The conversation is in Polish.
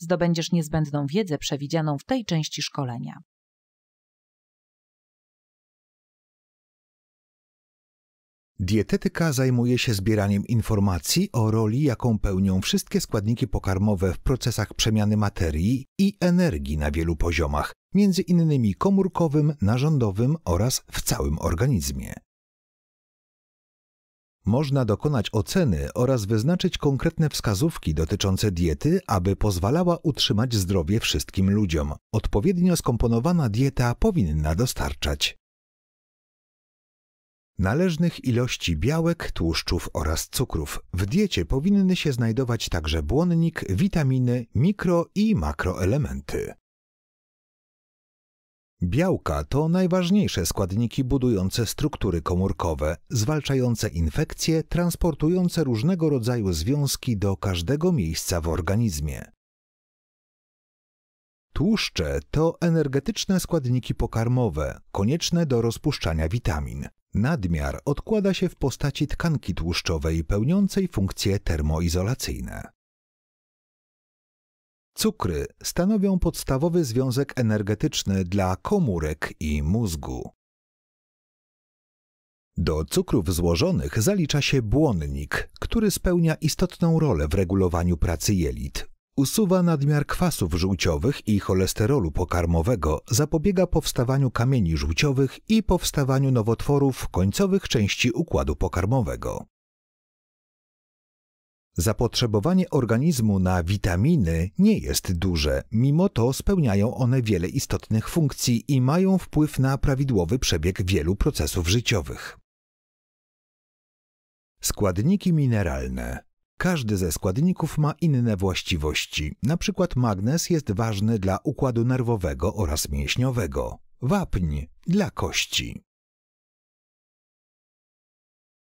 zdobędziesz niezbędną wiedzę przewidzianą w tej części szkolenia. Dietetyka zajmuje się zbieraniem informacji o roli, jaką pełnią wszystkie składniki pokarmowe w procesach przemiany materii i energii na wielu poziomach, między innymi komórkowym, narządowym oraz w całym organizmie. Można dokonać oceny oraz wyznaczyć konkretne wskazówki dotyczące diety, aby pozwalała utrzymać zdrowie wszystkim ludziom. Odpowiednio skomponowana dieta powinna dostarczać należnych ilości białek, tłuszczów oraz cukrów. W diecie powinny się znajdować także błonnik, witaminy, mikro i makroelementy. Białka to najważniejsze składniki budujące struktury komórkowe, zwalczające infekcje, transportujące różnego rodzaju związki do każdego miejsca w organizmie. Tłuszcze to energetyczne składniki pokarmowe, konieczne do rozpuszczania witamin. Nadmiar odkłada się w postaci tkanki tłuszczowej pełniącej funkcje termoizolacyjne. Cukry stanowią podstawowy związek energetyczny dla komórek i mózgu. Do cukrów złożonych zalicza się błonnik, który spełnia istotną rolę w regulowaniu pracy jelit. Usuwa nadmiar kwasów żółciowych i cholesterolu pokarmowego, zapobiega powstawaniu kamieni żółciowych i powstawaniu nowotworów końcowych części układu pokarmowego. Zapotrzebowanie organizmu na witaminy nie jest duże, mimo to spełniają one wiele istotnych funkcji i mają wpływ na prawidłowy przebieg wielu procesów życiowych. Składniki mineralne każdy ze składników ma inne właściwości. Na przykład magnez jest ważny dla układu nerwowego oraz mięśniowego, wapń dla kości.